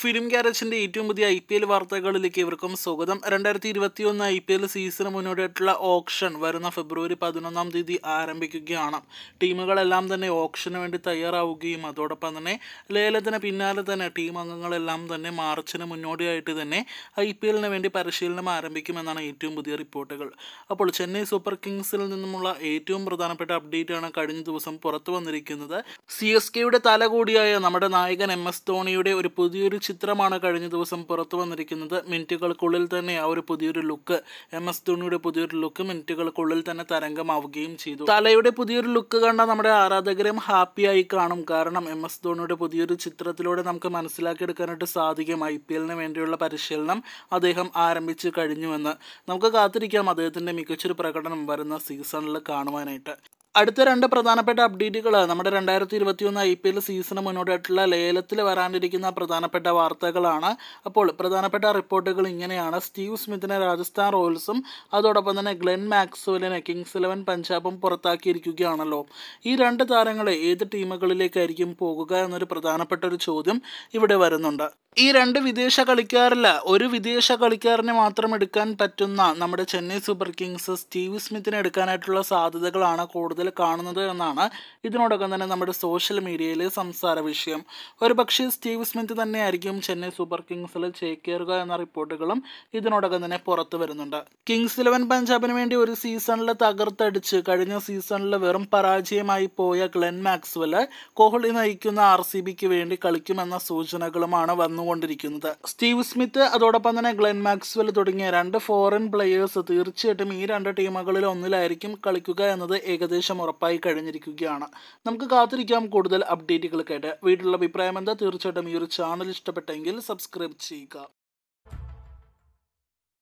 film ഗ്യാരേജിന്റെ ഏറ്റവും പുതിയ I P L വാർത്തകളിലേക്ക് ഇവർക്കും സ്വാഗതം രണ്ടായിരത്തി ഒന്ന് ഐ പി എൽ സീസണ് മുന്നോടിയായിട്ടുള്ള ഓപ്ഷൻ വരുന്ന ഫെബ്രുവരി പതിനൊന്നാം തീയതി ആരംഭിക്കുകയാണ് ടീമുകളെല്ലാം തന്നെ ഓപ്ഷന് വേണ്ടി തയ്യാറാവുകയും അതോടൊപ്പം തന്നെ ലേലത്തിന് പിന്നാലെ തന്നെ ടീം അംഗങ്ങളെല്ലാം തന്നെ മാർച്ചിന് മുന്നോടിയായിട്ട് തന്നെ ഐ പി എല്ലിന് വേണ്ടി പരിശീലനം ആരംഭിക്കുമെന്നാണ് ഏറ്റവും പുതിയ റിപ്പോർട്ടുകൾ അപ്പോൾ ചെന്നൈ സൂപ്പർ കിങ്സിൽ നിന്നുമുള്ള ഏറ്റവും പ്രധാനപ്പെട്ട അപ്ഡേറ്റ് ആണ് കഴിഞ്ഞ ദിവസം പുറത്തു വന്നിരിക്കുന്നത് സി എസ് കെയുടെ തല കൂടിയായ നമ്മുടെ നായകൻ എം എസ് ധോണിയുടെ ഒരു പുതിയൊരു ചിത്രമാണ് കഴിഞ്ഞ ദിവസം പുറത്തു വന്നിരിക്കുന്നത് മിനിറ്റുകൾക്കുള്ളിൽ തന്നെ ആ ഒരു പുതിയൊരു ലുക്ക് എം എസ് ധോണിയുടെ പുതിയൊരു ലുക്ക് മിനിറ്റുകൾക്കുള്ളിൽ തന്നെ തരംഗമാവുകയും ചെയ്തു തലയുടെ പുതിയൊരു ലുക്ക് കണ്ട നമ്മുടെ ആരാധകരും ഹാപ്പിയായി കാണും കാരണം എം എസ് ധോണിയുടെ പുതിയൊരു ചിത്രത്തിലൂടെ നമുക്ക് മനസ്സിലാക്കിയെടുക്കാനായിട്ട് സാധിക്കും ഐ പി എല്ലിന് വേണ്ടിയുള്ള പരിശീലനം അദ്ദേഹം ആരംഭിച്ചു കഴിഞ്ഞുവെന്ന് നമുക്ക് കാത്തിരിക്കാം അദ്ദേഹത്തിൻ്റെ മികച്ചൊരു പ്രകടനം വരുന്ന സീസണിൽ കാണുവാനായിട്ട് അടുത്ത രണ്ട് പ്രധാനപ്പെട്ട അപ്ഡേറ്റുകൾ നമ്മുടെ രണ്ടായിരത്തി ഇരുപത്തി ഒന്ന് ഐ പി എൽ സീസണ് മുന്നോട്ടായിട്ടുള്ള ലേലത്തിൽ വരാനിരിക്കുന്ന പ്രധാനപ്പെട്ട വാർത്തകളാണ് അപ്പോൾ പ്രധാനപ്പെട്ട റിപ്പോർട്ടുകൾ ഇങ്ങനെയാണ് സ്റ്റീവ് സ്മിത്തിനെ രാജസ്ഥാൻ റോയൽസും അതോടൊപ്പം തന്നെ ഗ്ലെൻ മാക്സ്വെലിനെ കിങ്സ് ഇലവൻ പഞ്ചാബും പുറത്താക്കിയിരിക്കുകയാണല്ലോ ഈ രണ്ട് താരങ്ങളെ ഏത് ടീമുകളിലേക്കായിരിക്കും പോകുക എന്നൊരു പ്രധാനപ്പെട്ട ഒരു ചോദ്യം ഇവിടെ വരുന്നുണ്ട് ഈ രണ്ട് വിദേശ കളിക്കാരില്ല ഒരു വിദേശ കളിക്കാരനെ മാത്രം എടുക്കാൻ പറ്റുന്ന നമ്മുടെ ചെന്നൈ സൂപ്പർ കിങ്സ് സ്റ്റീവ് സ്മിത്തിനെ എടുക്കാനായിട്ടുള്ള സാധ്യതകളാണ് കൂടുതൽ കാണുന്നത് എന്നാണ് ഇതിനോടൊപ്പം തന്നെ നമ്മുടെ സോഷ്യൽ മീഡിയയിലെ സംസാര വിഷയം പക്ഷേ സ്റ്റീവ് സ്മിത്ത് തന്നെയായിരിക്കും ചെന്നൈ സൂപ്പർ കിങ്സിൽ ചേക്കേറുക എന്ന റിപ്പോർട്ടുകളും ഇതിനോടകം തന്നെ പുറത്തു വരുന്നുണ്ട് കിങ്സ് ഇലവൻ പഞ്ചാബിന് വേണ്ടി ഒരു സീസണിൽ തകർത്തടിച്ച് കഴിഞ്ഞ സീസണിൽ വെറും പരാജയമായി പോയ ഗ്ലെൻ മാക്സ്വെല് കോഹ്ലി നയിക്കുന്ന ആർ സി ബിക്ക് വേണ്ടി കളിക്കുമെന്ന സൂചനകളുമാണ് വന്നുകൊണ്ടിരിക്കുന്നത് സ്റ്റീവ് സ്മിത്ത് അതോടൊപ്പം തന്നെ ഗ്ലെൻ മാക്സ്വെൽ തുടങ്ങിയ രണ്ട് ഫോറിൻ പ്ലെയേഴ്സ് തീർച്ചയായിട്ടും ഈ രണ്ട് ടീമുകളിൽ ഒന്നിലായിരിക്കും കളിക്കുക എന്നത് ഏകദേശം ഏകദേശം ഉറപ്പായി കഴിഞ്ഞിരിക്കുകയാണ് നമുക്ക് കാത്തിരിക്കാം കൂടുതൽ അപ്ഡേറ്റുകൾ കേട്ട് വീട്ടിലുള്ള അഭിപ്രായം എന്താ തീർച്ചയായിട്ടും ഈ ഒരു ചാനൽ ഇഷ്ടപ്പെട്ടെങ്കിൽ സബ്സ്ക്രൈബ് ചെയ്യുക